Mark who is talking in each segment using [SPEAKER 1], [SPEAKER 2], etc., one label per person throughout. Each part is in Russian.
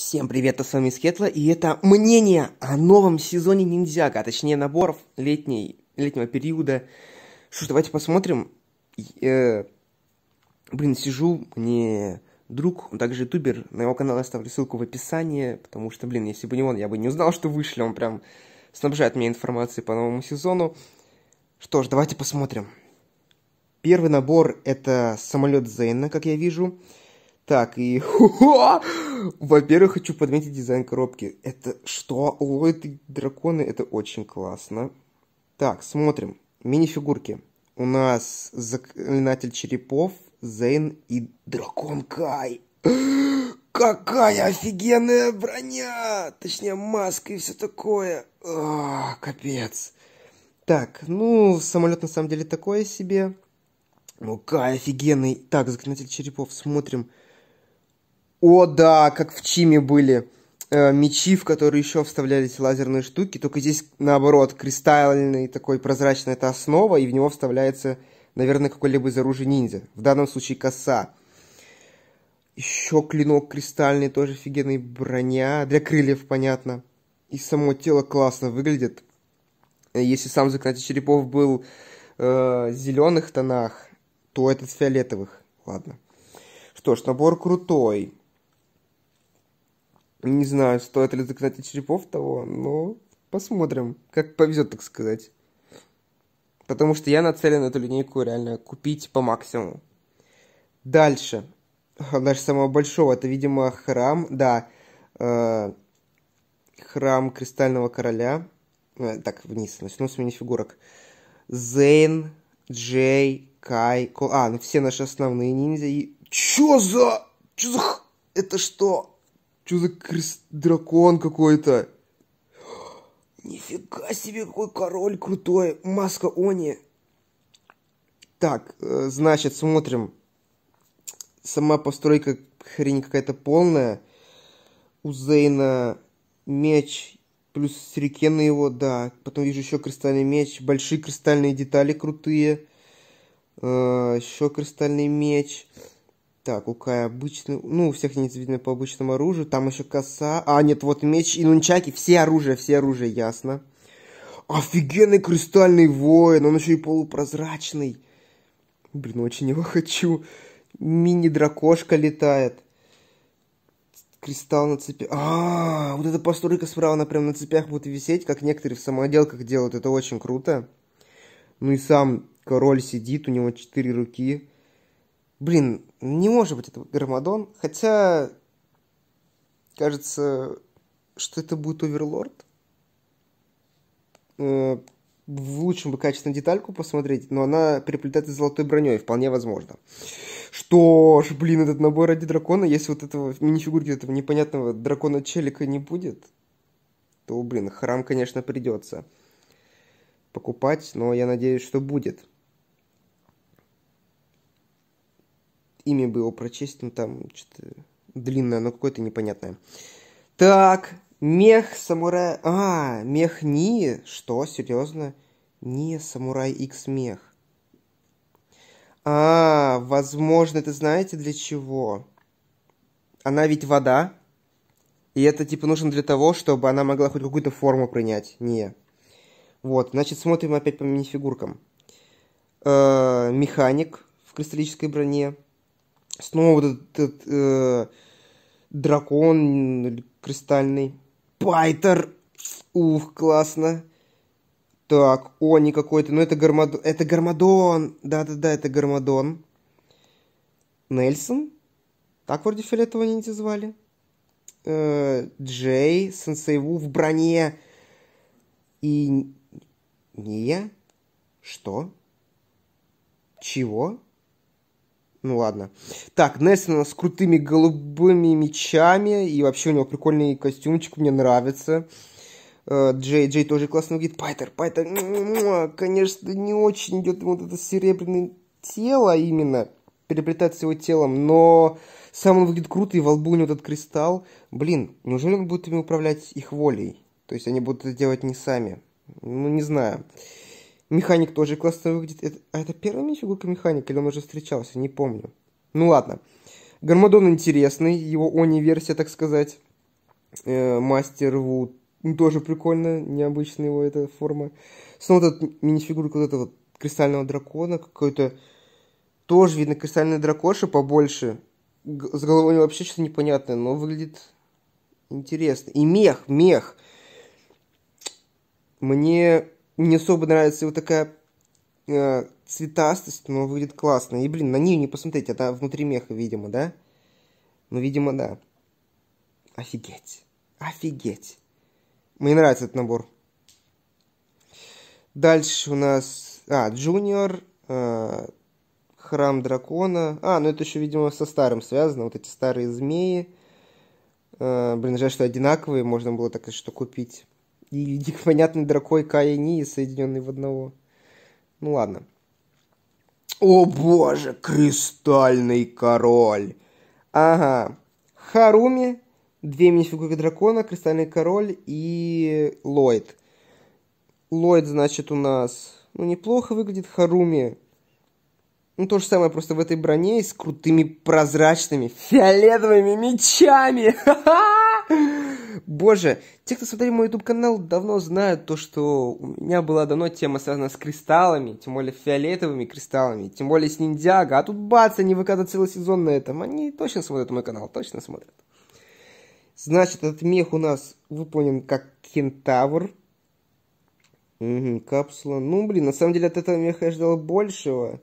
[SPEAKER 1] Всем привет, а с вами Скетла, и это мнение о новом сезоне Ниндзяга, а точнее наборов летней, летнего периода. Что ж, давайте посмотрим. Э, блин, сижу, мне друг, он также ютубер, на его канал я оставлю ссылку в описании, потому что, блин, если бы не он, я бы не узнал, что вышли, он прям снабжает меня информацией по новому сезону. Что ж, давайте посмотрим. Первый набор это самолет Зейна, как я вижу. Так, и... Во-первых, хочу подметить дизайн коробки. Это что? Ллойд драконы? Это очень классно. Так, смотрим. Мини-фигурки. У нас заклинатель черепов, Зейн и дракон Кай. Какая офигенная броня! Точнее, маска и все такое. А, капец. Так, ну, самолет на самом деле такое себе. Ну, Кай офигенный. Так, заклинатель черепов, Смотрим. О, да, как в Чиме были э, мечи, в которые еще вставлялись лазерные штуки, только здесь, наоборот, кристальный такой прозрачный, это основа, и в него вставляется, наверное, какое-либо из оружия ниндзя, в данном случае коса. Еще клинок кристальный, тоже офигенный, броня, для крыльев, понятно. И само тело классно выглядит. Если сам заклятие черепов был э, зеленых тонах, то этот в фиолетовых. Ладно. Что ж, набор крутой. Не знаю, стоит ли заклинатель черепов того, но посмотрим, как повезет, так сказать. Потому что я нацелен эту линейку реально купить по максимуму. Дальше. Дальше самого большого. Это, видимо, храм, да. Э, храм Кристального Короля. Э, так, вниз. Начну с мини-фигурок. Зейн, Джей, Кай, Кол... А, ну все наши основные ниндзя и... Чё за... Чё за... Это что? Что за крыс... дракон какой-то? Нифига себе, какой король крутой. Маска Они. Так, э, значит, смотрим. Сама постройка хрень какая-то полная. У Зейна меч плюс сюрикены его, да. Потом вижу еще кристальный меч. Большие кристальные детали крутые. Э, еще кристальный меч. Так, у Кая обычный... Ну, у всех единиц видно по обычному оружию. Там еще коса. А, нет, вот меч и нунчаки. Все оружие, все оружие, ясно. Офигенный кристальный воин. Он еще и полупрозрачный. Блин, очень его хочу. Мини-дракошка летает. Кристалл на цепи. А, -а, а, вот эта постройка справа, она прям на цепях будет висеть, как некоторые в самоделках делают. Это очень круто. Ну и сам король сидит, у него четыре руки. Блин, не может быть это Гармадон. Хотя, кажется, что это будет Оверлорд. Э, в лучшем бы качественно детальку посмотреть, но она переплетается золотой броней, вполне возможно. Что ж, блин, этот набор ради дракона, если вот этого мини-фигурки этого непонятного дракона-челика не будет, то, блин, храм, конечно, придется покупать, но я надеюсь, что будет. имя бы его прочесть, но ну, там что-то длинное, но какое-то непонятное. Так, мех самурая, А, мех Ни? Что, серьезно? Не самурай икс мех. А, возможно, это знаете для чего? Она ведь вода. И это, типа, нужно для того, чтобы она могла хоть какую-то форму принять. Не. Вот, значит, смотрим опять по мини-фигуркам. Э -э, механик в кристаллической броне. Снова вот этот, этот э, дракон кристальный. Пайтер! Ух, классно. Так, они какой-то. Ну, это Гармадон. Это Гармадон. Да-да-да, это Гармадон. Нельсон. Так вроде фиолетового ниндзя звали. Э, Джей, Сенсейву в броне. И... Ния? Что? Чего? Ну ладно. Так, Нельсон с крутыми голубыми мечами. И вообще у него прикольный костюмчик, мне нравится. Э, Джей, Джей тоже классно выглядит. Пайтер, Пайтер, конечно, не очень идет ему вот это серебряное тело именно, переплетать с его телом, но сам он выглядит круто, и во лбу у него этот кристалл. Блин, неужели он будет ими управлять их волей? То есть они будут это делать не сами? Ну, не знаю. Механик тоже классно выглядит. Это, а это первая мини-фигурка механика, или он уже встречался, не помню. Ну ладно. Гармадон интересный, его они-версия, так сказать. Э, Вуд ну, тоже прикольно, необычная его эта форма. Снова вот этот мини-фигурка вот этого кристального дракона, какой-то тоже, видно, кристальная дракоша побольше. с головой вообще что-то непонятное, но выглядит интересно. И мех, мех. Мне не особо нравится вот такая э, цветастость, но выглядит классно. И, блин, на нее не посмотреть, она внутри меха, видимо, да? Ну, видимо, да. Офигеть. Офигеть. Мне нравится этот набор. Дальше у нас... А, Джуниор, э, Храм Дракона. А, ну это еще, видимо, со старым связано. Вот эти старые змеи. Э, блин, жаль, что одинаковые. Можно было так что купить. и непонятный дракой Кай и соединенный в одного. Ну ладно. О боже, кристальный король! Ага. Харуми, две минифигурки дракона, кристальный король и Ллойд. Ллойд, значит, у нас, ну, неплохо выглядит. Харуми, ну, то же самое, просто в этой броне с крутыми прозрачными фиолетовыми мечами. Боже, те, кто смотрели мой YouTube-канал, давно знают то, что у меня была давно тема связана с кристаллами, тем более фиолетовыми кристаллами, тем более с ниндзяго, а тут бац, они выкатывают целый сезон на этом. Они точно смотрят мой канал, точно смотрят. Значит, этот мех у нас выполнен как кентавр. Угу, капсула. Ну, блин, на самом деле от этого меха я ждал большего.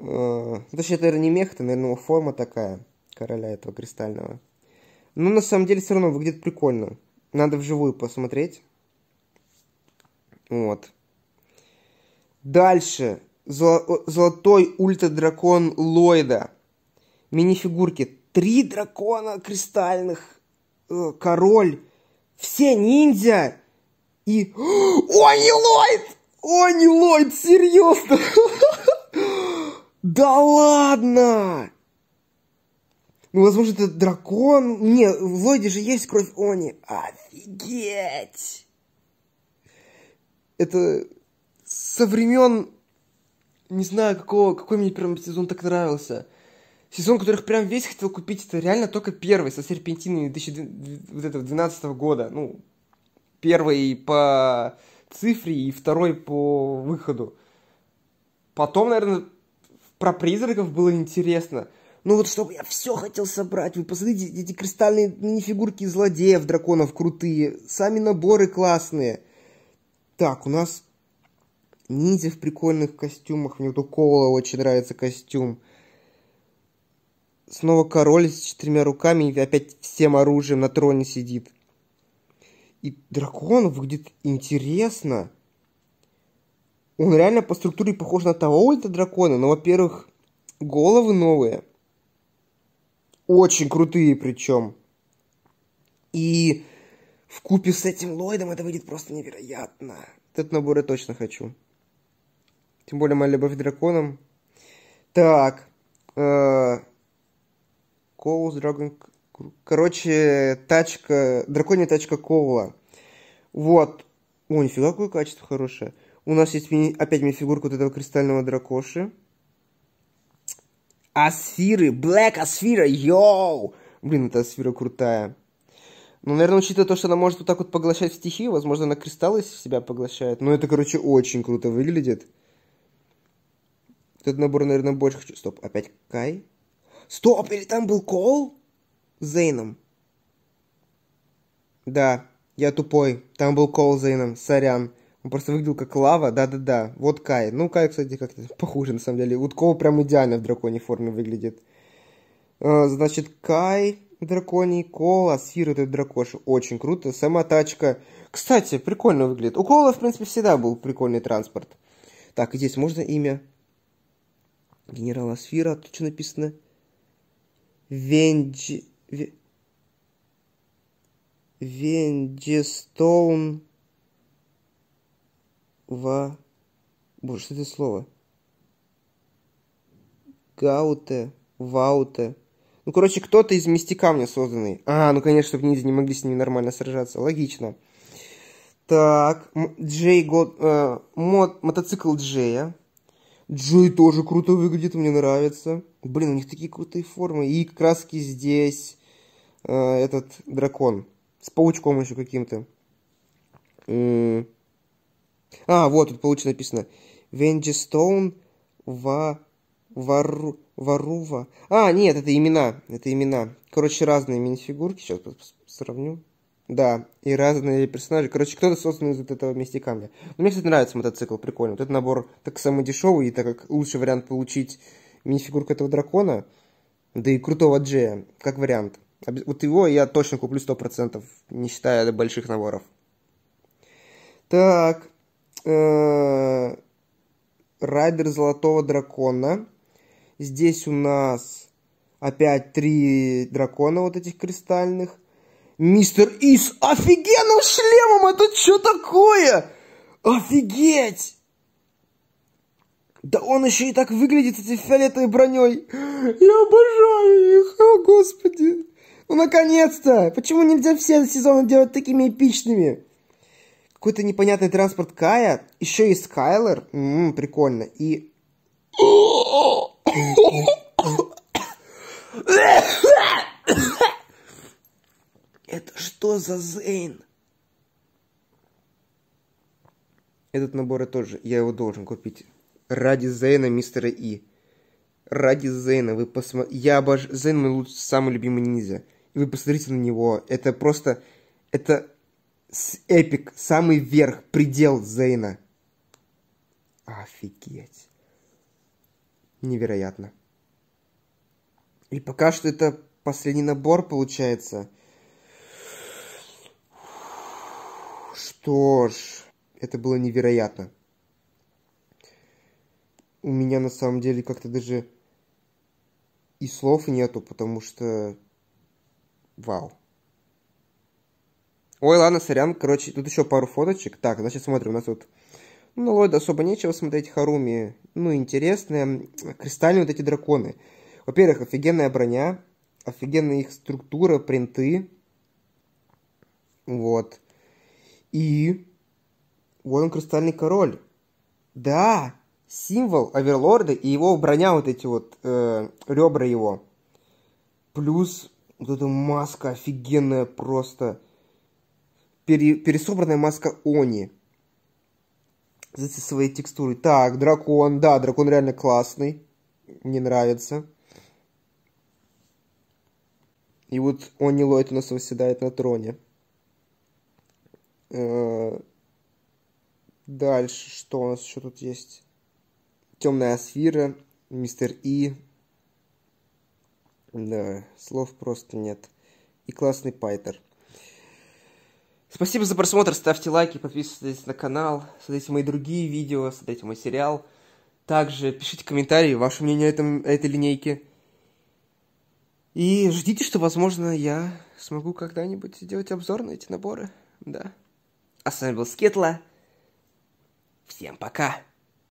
[SPEAKER 1] Э, точнее, это, наверное, не мех, это, наверное, форма такая короля этого кристального. Но ну, на самом деле все равно выглядит прикольно. Надо вживую посмотреть. Вот. Дальше. Золо- золотой ультра-дракон Ллойда. Мини-фигурки. Три дракона кристальных. Э, король. Все ниндзя. И... О, не Ллойд! О, Ллойд, серьезно! Да ладно! Ну, возможно, это дракон. Не, в Ллойде же есть кровь Они. Офигеть! Это со времен... Не знаю, какого, какой мне прям сезон так нравился. Сезон, которых прям весь хотел купить, это реально только первый, со серпентиной 2012 года. Ну, первый по цифре и второй по выходу. Потом, наверное, про призраков было интересно – ну вот чтобы я все хотел собрать. Вы посмотрите, эти кристальные мини-фигурки ну, злодеев, драконов крутые. Сами наборы классные. Так, у нас ниндзя в прикольных костюмах. Мне вот у Коула очень нравится костюм. Снова король с четырьмя руками и опять всем оружием на троне сидит. И дракон выглядит интересно. Он реально по структуре похож на того ульта дракона, но, во-первых, головы новые. Очень крутые причем. И в купе с этим Ллойдом это выйдет просто невероятно. Этот набор я точно хочу. Тем более моя любовь к драконам. Так. Э, Коул с Короче, тачка... Драконья тачка Коула. Вот. О, нифига, какое качество хорошее. У нас есть ми... опять мне фигурка вот этого кристального дракоши. Асфиры, Блэк, Асфира, йоу! Блин, эта Асфира крутая. Ну, наверное, учитывая то, что она может вот так вот поглощать стихи, возможно, она кристаллы себя поглощает. Но ну, это, короче, очень круто выглядит. Этот набор, наверное, больше хочу. Стоп, опять Кай? Стоп, или там был Кол? С Зейном. Да, я тупой. Там был Кол с Зейном, сорян. Он просто выглядел как лава, да-да-да, вот Кай. Ну, Кай, кстати, как-то похуже, на самом деле. Уткова прям идеально в драконьей форме выглядит. Э, значит, Кай, драконий, Кола, Сфир, этот дракош. Очень круто. Сама тачка. Кстати, прикольно выглядит. У Кола, в принципе, всегда был прикольный транспорт. Так, здесь можно имя генерала Сфира. Тут что написано? Венджи... Венджистоун... Ва... Боже, что это слово? Гауте, Вауте. Ну, короче, кто-то из мести камня созданный. А, ну, конечно, чтобы ниндзя не могли с ними нормально сражаться. Логично. Так, Джей Год... Э, мод, мотоцикл Джея. Джей тоже круто выглядит, мне нравится. Блин, у них такие крутые формы. И краски здесь э, этот дракон. С паучком еще каким-то. А, вот, тут получено написано. Венджи Стоун Ва... Вару... Варува. А, нет, это имена. Это имена. Короче, разные мини-фигурки. Сейчас сравню. Да, и разные персонажи. Короче, кто-то создан из этого вместе камня. Но ну, мне, кстати, нравится мотоцикл, прикольно. Вот этот набор так самый дешевый, и так как лучший вариант получить мини-фигурку этого дракона, да и крутого Джея, как вариант. Вот его я точно куплю 100%, не считая больших наборов. Так, э, Райдер Золотого Дракона. Здесь у нас опять три дракона вот этих кристальных. Мистер ИС, с офигенным шлемом! Это что такое? Офигеть! Да он еще и так выглядит этой фиолетовой броней. Я обожаю их, о господи. Ну наконец-то! Почему нельзя все сезоны делать такими эпичными? Какой-то непонятный транспорт Кая. Еще и Скайлер. М-м, прикольно. И... Это что за Зейн? Этот набор я тоже, я его должен купить. Ради Зейна мистера И. Ради Зейна, вы посмотрите. Я обожаю... Зейн мой лучший, самый любимый ниндзя. И вы посмотрите на него. Это просто... Это эпик, самый верх, предел Зейна. Офигеть. Невероятно. И пока что это последний набор получается. Что ж, это было невероятно. У меня на самом деле как-то даже и слов нету, потому что вау. Ой, ладно, сорян. Короче, тут еще пару фоточек. Так, значит, смотрим. У нас тут... Ну, на Ллойд особо нечего смотреть. Харуми, ну, интересные. Кристальные вот эти драконы. Во-первых, офигенная броня. Офигенная их структура, принты. Вот. И... Вот он, Кристальный Король. Да! Символ Оверлорда и его броня, вот эти вот э, ребра его. Плюс вот эта маска офигенная просто пере, пересобранная маска Они. За свои текстуры. Так, дракон, да, дракон реально классный. Мне нравится. И вот Они Ллойд у нас восседает на троне. Э, дальше, что у нас еще тут есть? Темная Асфира, Мистер И. Да, слов просто нет. И классный Пайтер. Спасибо за просмотр, ставьте лайки, подписывайтесь на канал, смотрите мои другие видео, смотрите мой сериал. Также пишите комментарии, ваше мнение о, этом, о этой линейке. И ждите, что, возможно, я смогу когда-нибудь сделать обзор на эти наборы. Да. А с вами был Скетла. Всем пока.